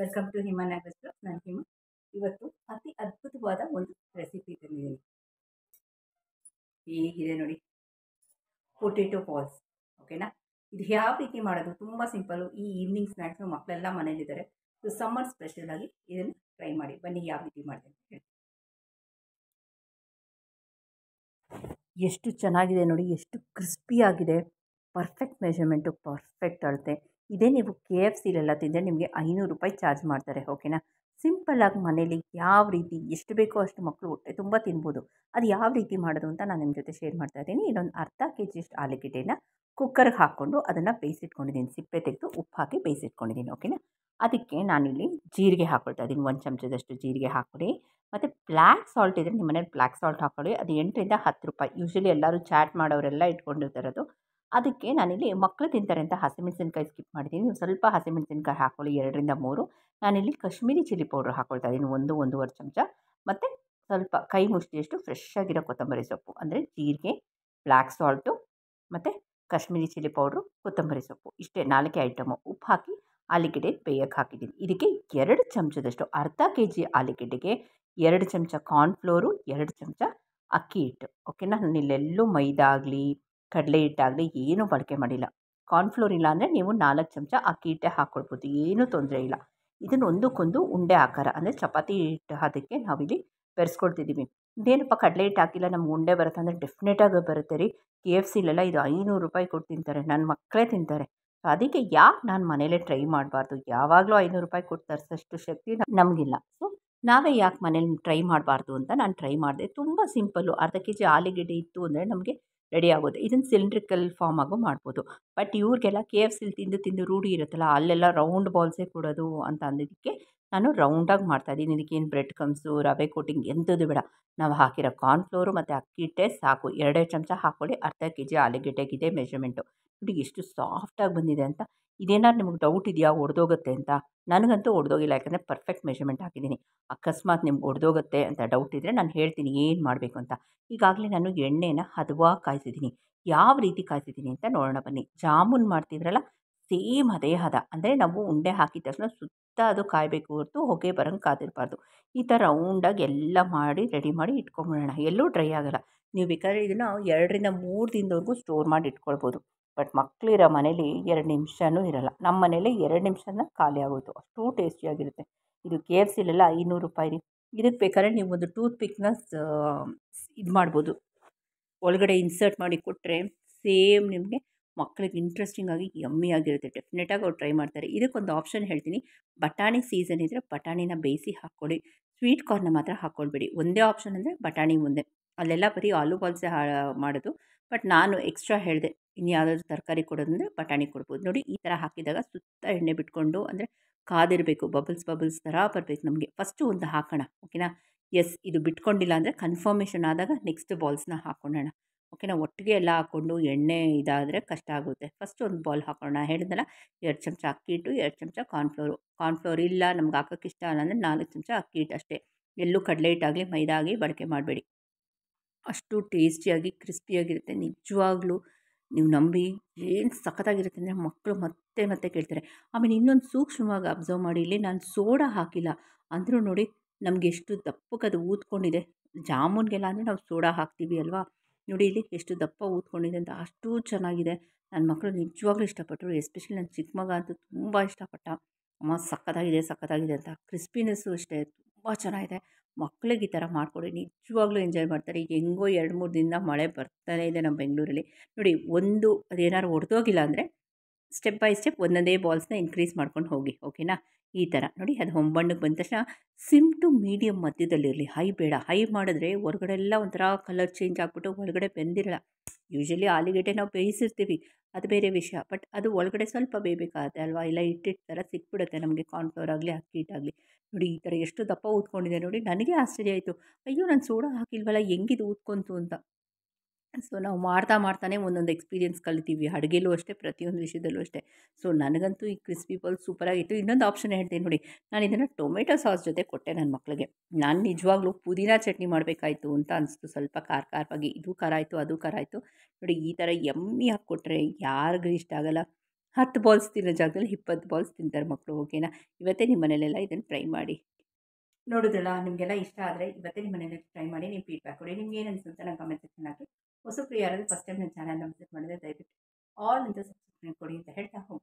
welcome to ಹಿಮಾನಾಗಸ್ಟು ನಾನು ಹಿಮ ಇವತ್ತು ಅತಿ ಅದ್ಭುತವಾದ ಒಂದು ರೆಸಿಪಿ ತಂದಿದ್ದೀನಿ ಹೀಗಿದೆ ನೋಡಿ ಪೊಟೇಟೊ ಬಾಲ್ಸ್ ಓಕೆನಾ ಇದು ಯಾವ ರೀತಿ ಮಾಡೋದು ತುಂಬ ಸಿಂಪಲ್ಲು ಈ ಈವ್ನಿಂಗ್ ಸ್ನ್ಯಾಕ್ಸು ಮಕ್ಕಳೆಲ್ಲ ಮನೇಲಿದ್ದಾರೆ ಸೊ ಸಮ್ಮರ್ ಸ್ಪೆಷಲಾಗಿ ಇದನ್ನು ಟ್ರೈ ಮಾಡಿ ಬನ್ನಿ ಯಾವ ರೀತಿ ಮಾಡ್ತೇನೆ ಹೇಳಿ ಎಷ್ಟು ಚೆನ್ನಾಗಿದೆ ನೋಡಿ ಎಷ್ಟು ಕ್ರಿಸ್ಪಿ ಆಗಿದೆ ಪರ್ಫೆಕ್ಟ್ ಮೆಷರ್ಮೆಂಟು ಪರ್ಫೆಕ್ಟ್ ಅಳತೆ ಇದೇ ನೀವು ಕೆ ಎಫ್ ಸಿಲೆಲ್ಲ ತಿಂದರೆ ನಿಮಗೆ ಐನೂರು ರೂಪಾಯಿ ಚಾರ್ಜ್ ಮಾಡ್ತಾರೆ ಓಕೆನಾ ಸಿಂಪಲ್ಲಾಗಿ ಮನೇಲಿ ಯಾವ ರೀತಿ ಎಷ್ಟು ಬೇಕೋ ಅಷ್ಟು ಮಕ್ಕಳು ಹೊಟ್ಟೆ ತುಂಬ ತಿನ್ಬೋದು ಅದು ಯಾವ ರೀತಿ ಮಾಡೋದು ಅಂತ ನಾನು ನಿಮ್ಮ ಜೊತೆ ಶೇರ್ ಮಾಡ್ತಾ ಇದ್ದೀನಿ ಇದೊಂದು ಅರ್ಧ ಕೆ ಜಿಯಷ್ಟು ಆಲೂಗೆಡ್ಡೆನ ಕುಕ್ಕರ್ಗೆ ಹಾಕ್ಕೊಂಡು ಅದನ್ನು ಬೇಯಿಸಿಟ್ಕೊಂಡಿದ್ದೀನಿ ಸಿಪ್ಪೆ ತೆಗೆದು ಉಪ್ಪು ಹಾಕಿ ಬೇಯಿಸಿಟ್ಕೊಂಡಿದ್ದೀನಿ ಓಕೆನಾ ಅದಕ್ಕೆ ನಾನಿಲ್ಲಿ ಜೀರಿಗೆ ಹಾಕ್ಕೊಳ್ತಾ ಇದ್ದೀನಿ ಒಂದು ಚಮಚದಷ್ಟು ಜೀರಿಗೆ ಹಾಕ್ಕೊಡಿ ಮತ್ತು ಬ್ಲ್ಯಾಕ್ ಸಾಲ್ಟ್ ಇದ್ದರೆ ನಿಮ್ಮ ಮನೇಲಿ ಬ್ಲ್ಯಾಕ್ ಸಾಲ್ಟ್ ಹಾಕ್ಕೊಳ್ಳಿ ಅದು ಎಂಟರಿಂದ ಹತ್ತು ರೂಪಾಯಿ ಯೂಶ್ವಲಿ ಎಲ್ಲರೂ ಚಾಟ್ ಮಾಡೋರೆಲ್ಲ ಇಟ್ಕೊಂಡಿರ್ತಾರದು ಅದಕ್ಕೆ ನಾನಿಲ್ಲಿ ಮಕ್ಕಳು ತಿಂತಾರೆ ಅಂತ ಹಸಿಮೆಣಸಿನ್ಕಾಯಿ ಸ್ಕಿಪ್ ಮಾಡಿದ್ದೀನಿ ನೀವು ಸ್ವಲ್ಪ ಹಸಿಮೆಣಸಿನ್ಕಾಯಿ ಹಾಕ್ಕೊಳ್ಳಿ ಎರಡರಿಂದ ಮೂರು ನಾನಿಲ್ಲಿ ಕಾಶ್ಮೀರಿ ಚಿಲ್ಲಿ ಪೌಡ್ರ್ ಹಾಕ್ಕೊಳ್ತಾ ಇದ್ದೀನಿ ಒಂದು ಒಂದೂವರೆ ಚಮಚ ಮತ್ತು ಸ್ವಲ್ಪ ಕೈ ಮುಷ್ಟಿಯಷ್ಟು ಫ್ರೆಶ್ ಆಗಿರೋ ಕೊತ್ತಂಬರಿ ಸೊಪ್ಪು ಅಂದರೆ ಜೀರಿಗೆ ಬ್ಲ್ಯಾಕ್ ಸಾಲ್ಟು ಮತ್ತು ಕಾಶ್ಮೀರಿ ಚಿಲ್ಲಿ ಪೌಡ್ರು ಕೊತ್ತಂಬರಿ ಸೊಪ್ಪು ಇಷ್ಟೇ ನಾಲ್ಕೇ ಐಟಮು ಉಪ್ಪು ಹಾಕಿ ಆಲೂಗೆಡ್ಡೆ ಬೇಯಕ್ಕೆ ಹಾಕಿದ್ದೀನಿ ಇದಕ್ಕೆ ಎರಡು ಚಮಚದಷ್ಟು ಅರ್ಧ ಕೆ ಜಿ ಆಲೂಗೆಡ್ಡೆಗೆ ಎರಡು ಚಮಚ ಕಾರ್ನ್ಫ್ಲೋರು ಎರಡು ಚಮಚ ಅಕ್ಕಿ ಹಿಟ್ಟು ಓಕೆನಾ ನಾನಿಲ್ಲೆಲ್ಲೂ ಇಲ್ಲೆಲ್ಲೂ ಮೈದಾಗಲಿ ಕಡಲೆ ಹಿಟ್ಟಾಗಲಿ ಏನೂ ಬಳಕೆ ಮಾಡಿಲ್ಲ ಕಾರ್ನ್ಫ್ಲೋರ್ ಇಲ್ಲ ಅಂದರೆ ನೀವು ನಾಲ್ಕು ಚಮಚ ಅಕ್ಕಿ ಹಿಟ್ಟೆ ಹಾಕ್ಕೊಳ್ಬೋದು ಏನೂ ತೊಂದರೆ ಇಲ್ಲ ಇದನ್ನು ಒಂದಕ್ಕೊಂದು ಉಂಡೆ ಆಕಾರ ಅಂದರೆ ಚಪಾತಿ ಹಿಟ್ಟು ಅದಕ್ಕೆ ನಾವಿಲ್ಲಿ ಬೆರೆಸ್ಕೊಳ್ತಿದ್ದೀವಿ ಇದೇನಪ್ಪ ಕಡಲೆ ಹಿಟ್ಟು ಹಾಕಿಲ್ಲ ನಮ್ಗೆ ಉಂಡೆ ಬರುತ್ತೆ ಅಂದರೆ ಡೆಫಿನೆಟಾಗಿ ಬರುತ್ತೆ ರೀ ಕೆ ಎಫ್ ಸಿಲೆಲ್ಲ ಇದು ಐನೂರು ರೂಪಾಯಿ ಕೊಟ್ಟು ತಿಂತಾರೆ ನನ್ನ ಮಕ್ಕಳೇ ತಿಂತಾರೆ ಅದಕ್ಕೆ ಯಾಕೆ ನಾನು ಮನೇಲೆ ಟ್ರೈ ಮಾಡಬಾರ್ದು ಯಾವಾಗಲೂ ಐನೂರು ರೂಪಾಯಿ ಕೊಟ್ಟು ತರಿಸೋಷ್ಟು ಶಕ್ತಿ ನಮಗಿಲ್ಲ ಸೊ ನಾವೇ ಯಾಕೆ ಮನೇಲಿ ಟ್ರೈ ಮಾಡಬಾರ್ದು ಅಂತ ನಾನು ಟ್ರೈ ಮಾಡಿದೆ ತುಂಬ ಸಿಂಪಲ್ಲು ಅರ್ಧ ಕೆ ಜಿ ಆಲೂಗೆಡ್ಡೆ ಇತ್ತು ಅಂದರೆ ನಮಗೆ ರೆಡಿ ಆಗೋದು ಇದನ್ನು ಸಿಲಿಂಡ್ರಿಕಲ್ ಫಾರ್ಮ್ ಆಗೋ ಮಾಡ್ಬೋದು ಬಟ್ ಇವ್ರಿಗೆಲ್ಲ ಕೆ ಎಫ್ ಸಿಲಿ ತಿಂದು ತಿಂದು ರೂಢಿ ಇರುತ್ತಲ್ಲ ಅಲ್ಲೆಲ್ಲ ರೌಂಡ್ ಬಾಲ್ಸೇ ಕೊಡೋದು ಅಂತ ಅಂದಿದ್ದಕ್ಕೆ ನಾನು ರೌಂಡಾಗಿ ಮಾಡ್ತಾಯಿದ್ದೀನಿ ಇದಕ್ಕೇನು ಬ್ರೆಡ್ ಕಮ್ಸು ರವೆ ಕೋಟಿಂಗ್ ಎಂಥದ್ದು ಬೇಡ ನಾವು ಹಾಕಿರೋ ಕಾರ್ನ್ಫ್ಲೋರು ಮತ್ತು ಅಕ್ಕಿ ಸಾಕು ಎರಡೇ ಚಮಚ ಹಾಕ್ಕೊಳ್ಳಿ ಅರ್ಧ ಕೆ ಜಿ ಆಲೂಗೆಡ್ಡೆಗೆ ಇದೆ ಮೆಷರ್ಮೆಂಟು ನೋಡಿ ಎಷ್ಟು ಸಾಫ್ಟಾಗಿ ಬಂದಿದೆ ಅಂತ ಇದೇನಾದ್ರು ನಿಮಗೆ ಡೌಟ್ ಇದೆಯಾ ಒಡೆದೋಗುತ್ತೆ ಅಂತ ನನಗಂತೂ ಒಡೆದೋಗಿಲ್ಲ ಯಾಕಂದರೆ ಪರ್ಫೆಕ್ಟ್ ಮೆಷರ್ಮೆಂಟ್ ಹಾಕಿದ್ದೀನಿ ಅಕಸ್ಮಾತ್ ನಿಮ್ಗೆ ಒಡೆದೋಗುತ್ತೆ ಅಂತ ಡೌಟ್ ಇದ್ದರೆ ನಾನು ಹೇಳ್ತೀನಿ ಏನು ಮಾಡಬೇಕು ಅಂತ ಈಗಾಗಲೇ ನಾನು ಎಣ್ಣೆನ ಹದವಾಗಿ ಕಾಯಿಸಿದ್ದೀನಿ ಯಾವ ರೀತಿ ಕಾಯಿಸಿದ್ದೀನಿ ಅಂತ ನೋಡೋಣ ಬನ್ನಿ ಜಾಮೂನ್ ಮಾಡ್ತಿದ್ರಲ್ಲ ಸೇಮ್ ಅದೇ ಹದ ಅಂದರೆ ನಾವು ಉಂಡೆ ಹಾಕಿದ ತಕ್ಷಣ ಸುತ್ತ ಅದು ಕಾಯಬೇಕು ಹೊರತು ಹೊಗೆ ಬರೋಂಗೆ ಕಾದಿರಬಾರ್ದು ಈ ಥರ ರೌಂಡಾಗಿ ಎಲ್ಲ ಮಾಡಿ ರೆಡಿ ಮಾಡಿ ಇಟ್ಕೊಂಬಿಡೋಣ ಎಲ್ಲೂ ಡ್ರೈ ಆಗೋಲ್ಲ ನೀವು ಬೇಕಾದ್ರೆ ಇದನ್ನು ಎರಡರಿಂದ ಮೂರು ದಿನದವರೆಗೂ ಸ್ಟೋರ್ ಮಾಡಿ ಇಟ್ಕೊಳ್ಬೋದು ಬಟ್ ಮಕ್ಕಳಿರೋ ಮನೇಲಿ ಎರಡು ನಿಮಿಷನೂ ಇರಲ್ಲ ನಮ್ಮ ಮನೇಲಿ ಎರಡು ನಿಮಿಷನ ಖಾಲಿ ಆಗೋಯ್ತು ಅಷ್ಟು ಟೇಸ್ಟಿಯಾಗಿರುತ್ತೆ ಇದು ಕೆ ಎಫ್ ಸಿಲೆಲ್ಲ ಐನೂರು ರೂಪಾಯಿ ರೀ ಇದಕ್ಕೆ ಬೇಕಾದ್ರೆ ನೀವು ಒಂದು ಟೂತ್ ಪಿಕ್ನ ಇದು ಮಾಡ್ಬೋದು ಒಳಗಡೆ ಇನ್ಸರ್ಟ್ ಮಾಡಿ ಕೊಟ್ಟರೆ ಸೇಮ್ ನಿಮಗೆ ಮಕ್ಕಳಿಗೆ ಇಂಟ್ರೆಸ್ಟಿಂಗಾಗಿ ಆಗಿರುತ್ತೆ ಡೆಫಿನೆಟಾಗಿ ಅವ್ರು ಟ್ರೈ ಮಾಡ್ತಾರೆ ಇದಕ್ಕೊಂದು ಆಪ್ಷನ್ ಹೇಳ್ತೀನಿ ಬಟಾಣಿ ಸೀಸನ್ ಇದ್ದರೆ ಬಟಾಣಿನ ಬೇಯಿಸಿ ಹಾಕ್ಕೊಳ್ಳಿ ಸ್ವೀಟ್ ಕಾರ್ನ ಮಾತ್ರ ಹಾಕ್ಕೊಳ್ಬೇಡಿ ಒಂದೇ ಆಪ್ಷನ್ ಅಂದರೆ ಬಟಾಣಿ ಮುಂದೆ ಅಲ್ಲೆಲ್ಲ ಬರೀ ಆಲೂ ಬಾಲ್ಸೇ ಮಾಡೋದು ಬಟ್ ನಾನು ಎಕ್ಸ್ಟ್ರಾ ಹೇಳಿದೆ ಇನ್ಯಾವುದಾದ್ರು ತರಕಾರಿ ಕೊಡೋದಂದರೆ ಬಟಾಣಿ ಕೊಡ್ಬೋದು ನೋಡಿ ಈ ಥರ ಹಾಕಿದಾಗ ಸುತ್ತ ಎಣ್ಣೆ ಬಿಟ್ಕೊಂಡು ಅಂದರೆ ಕಾದಿರಬೇಕು ಬಬಲ್ಸ್ ಬಬಲ್ಸ್ ಥರ ಬರಬೇಕು ನಮಗೆ ಫಸ್ಟು ಒಂದು ಹಾಕೋಣ ಓಕೆನಾ ಎಸ್ ಇದು ಬಿಟ್ಕೊಂಡಿಲ್ಲ ಅಂದರೆ ಕನ್ಫರ್ಮೇಷನ್ ಆದಾಗ ನೆಕ್ಸ್ಟ್ ಬಾಲ್ಸ್ನ ಹಾಕ್ಕೊಳ್ಳೋಣ ಓಕೆನಾ ಒಟ್ಟಿಗೆ ಎಲ್ಲ ಹಾಕ್ಕೊಂಡು ಎಣ್ಣೆ ಇದಾದರೆ ಕಷ್ಟ ಆಗುತ್ತೆ ಫಸ್ಟ್ ಒಂದು ಬೌಲ್ ಹಾಕೋಣ ಹೇಳಿದ್ನಲ್ಲ ಎರಡು ಚಮಚ ಅಕ್ಕಿ ಹಿಟ್ಟು ಎರಡು ಚಮಚ ಕಾರ್ನ್ಫ್ಲೋರು ಕಾರ್ನ್ಫ್ಲೋರ್ ಇಲ್ಲ ನಮ್ಗೆ ಹಾಕೋಕೆ ಇಷ್ಟ ಅಲ್ಲ ಅಂದರೆ ನಾಲ್ಕು ಚಮಚ ಅಕ್ಕಿ ಹಿಟ್ಟು ಅಷ್ಟೇ ಎಲ್ಲೂ ಕಡಲೆ ಹಿಟ್ಟಾಗಲಿ ಮೈದಾ ಆಗಲಿ ಬಳಕೆ ಮಾಡಬೇಡಿ ಅಷ್ಟು ಟೇಸ್ಟಿಯಾಗಿ ಕ್ರಿಸ್ಪಿಯಾಗಿರುತ್ತೆ ನಿಜವಾಗ್ಲೂ ನೀವು ನಂಬಿ ಏನು ಸಖತ್ತಾಗಿರುತ್ತೆ ಅಂದರೆ ಮಕ್ಕಳು ಮತ್ತೆ ಮತ್ತೆ ಕೇಳ್ತಾರೆ ಆಮೇಲೆ ಇನ್ನೊಂದು ಸೂಕ್ಷ್ಮವಾಗಿ ಅಬ್ಸರ್ವ್ ಮಾಡಿ ಇಲ್ಲಿ ನಾನು ಸೋಡಾ ಹಾಕಿಲ್ಲ ಅಂದರೂ ನೋಡಿ ನಮಗೆ ಎಷ್ಟು ದಪ್ಪಕ್ಕೆ ಅದು ಊದ್ಕೊಂಡಿದೆ ಜಾಮೂನ್ಗೆಲ್ಲ ಅಂದರೆ ನಾವು ಸೋಡಾ ಹಾಕ್ತೀವಿ ಅಲ್ವಾ ನೋಡಿ ಇಲ್ಲಿ ಎಷ್ಟು ದಪ್ಪ ಊದ್ಕೊಂಡಿದೆ ಅಂತ ಅಷ್ಟು ಚೆನ್ನಾಗಿದೆ ನನ್ನ ಮಕ್ಕಳು ನಿಜವಾಗ್ಲೂ ಇಷ್ಟಪಟ್ಟರು ಎಸ್ಪೆಷಲಿ ನನ್ನ ಚಿಕ್ಕ ಮಗ ಅಂತೂ ತುಂಬ ಇಷ್ಟಪಟ್ಟ ಅಮ್ಮ ಸಕ್ಕತ್ತಾಗಿದೆ ಸಕ್ಕತ್ತಾಗಿದೆ ಅಂತ ಕ್ರಿಸ್ಪಿನೆಸ್ಸು ಅಷ್ಟೇ ತುಂಬ ಚೆನ್ನಾಗಿದೆ ಮಕ್ಕಳಿಗೆ ಈ ಥರ ಮಾಡಿಕೊಡಿ ನಿಜವಾಗ್ಲೂ ಎಂಜಾಯ್ ಮಾಡ್ತಾರೆ ಹೆಂಗೋ ಎರಡು ಮೂರು ದಿನದ ಮಳೆ ಬರ್ತಾನೆ ಇದೆ ನಮ್ಮ ಬೆಂಗಳೂರಲ್ಲಿ ನೋಡಿ ಒಂದು ಅದೇನಾದ್ರು ಒಡೆದೋಗಿಲ್ಲ ಅಂದರೆ ಸ್ಟೆಪ್ ಬೈ ಸ್ಟೆಪ್ ಒಂದೊಂದೇ ಬಾಲ್ಸ್ನ ಇನ್ಕ್ರೀಸ್ ಮಾಡ್ಕೊಂಡು ಹೋಗಿ ಓಕೆನಾ ಈ ಥರ ನೋಡಿ ಅದು ಹೊಂಬಣ್ಣಕ್ಕೆ ಬಂದ ತಕ್ಷಣ ಸಿಮ್ ಟು ಮೀಡಿಯಮ್ ಮಧ್ಯದಲ್ಲಿರಲಿ ಹೈ ಬೇಡ ಹೈ ಮಾಡಿದ್ರೆ ಹೊರಗಡೆ ಎಲ್ಲ ಒಂಥರ ಕಲರ್ ಚೇಂಜ್ ಆಗಿಬಿಟ್ಟು ಒಳಗಡೆ ಬೆಂದಿರಲ್ಲ ಯೂಶಲಿ ಆಲೂಗೆಡ್ಡೆ ನಾವು ಬೇಯಿಸಿರ್ತೀವಿ ಅದು ಬೇರೆ ವಿಷಯ ಬಟ್ ಅದು ಒಳಗಡೆ ಸ್ವಲ್ಪ ಬೇಯಬೇಕಾಗತ್ತೆ ಅಲ್ವಾ ಇಲ್ಲ ಹಿಟ್ಟಿಟ್ಟು ಥರ ಸಿಕ್ಬಿಡುತ್ತೆ ನಮಗೆ ಫ್ಲೋರ್ ಆಗಲಿ ಅಕ್ಕಿ ಹಿಟ್ಟಾಗಲಿ ನೋಡಿ ಈ ಥರ ಎಷ್ಟು ದಪ್ಪ ಊದ್ಕೊಂಡಿದೆ ನೋಡಿ ನನಗೆ ಆಶ್ಚರ್ಯ ಆಯಿತು ಅಯ್ಯೋ ನಾನು ಸೋಡಾ ಹಾಕಿಲ್ವಲ್ಲ ಹೆಂಗಿದು ಊದ್ಕೊಂತು ಅಂತ ಸೊ ನಾವು ಮಾಡ್ತಾ ಮಾಡ್ತಾನೆ ಒಂದೊಂದು ಎಕ್ಸ್ಪೀರಿಯೆನ್ಸ್ ಕಲಿತೀವಿ ಅಡುಗೆಲೂ ಅಷ್ಟೇ ಪ್ರತಿಯೊಂದು ವಿಷಯದಲ್ಲೂ ಅಷ್ಟೇ ಸೊ ನನಗಂತೂ ಈ ಕ್ರಿಸ್ಪಿ ಬಾಲ್ ಸೂಪರಾಗಿತ್ತು ಇನ್ನೊಂದು ಆಪ್ಷನ್ ಹೇಳ್ತೀನಿ ನೋಡಿ ನಾನು ಇದನ್ನು ಟೊಮೆಟೊ ಸಾಸ್ ಜೊತೆ ಕೊಟ್ಟೆ ನನ್ನ ಮಕ್ಕಳಿಗೆ ನಾನು ನಿಜವಾಗ್ಲೂ ಪುದೀನ ಚಟ್ನಿ ಮಾಡಬೇಕಾಯ್ತು ಅಂತ ಅನಿಸ್ತು ಸ್ವಲ್ಪ ಖಾರ ಖಾರವಾಗಿ ಇದು ಖಾರ ಆಯಿತು ಅದು ಖಾರ ಆಯಿತು ನೋಡಿ ಈ ಥರ ಎಮ್ಮಿ ಹಾಕಿ ಯಾರಿಗೂ ಇಷ್ಟ ಆಗಲ್ಲ ಹತ್ತು ಬಾಲ್ಸ್ ತಿನ್ನೋ ಜಾಗದಲ್ಲಿ ಇಪ್ಪತ್ತು ಬಾಲ್ಸ್ ತಿಂತಾರೆ ಮಕ್ಕಳು ಓಕೆನಾ ಇವತ್ತೇ ನಿಮ್ಮ ಮನೇಲೆಲ್ಲ ಇದನ್ನು ಟ್ರೈ ಮಾಡಿ ನೋಡೋದಲ್ಲ ನಿಮಗೆಲ್ಲ ಇಷ್ಟ ಆದರೆ ಇವತ್ತೇ ನಿಮ್ಮ ಮನೇಲಿ ಟ್ರೈ ಮಾಡಿ ನಿಮ್ಮ ಫೀಡ್ಬ್ಯಾಕ್ ಕೊಡಿ ನಿಮ್ಗೆ ಏನು ಅನಿಸುತ್ತೆ ನಾನು ಕಮೆಂಟ್ ಸೆಕ್ಷನ್ ಹಾಕಿ 어서 பிரியர் வந்து ஃபர்ஸ்ட் நம்ம சேனல்ல வந்து மறக்காம subscribe ಮಾಡಿದ್ರೆ தயவு செஞ்சு all இந்த subscribe பண்ணி அந்த ஹெல்டாக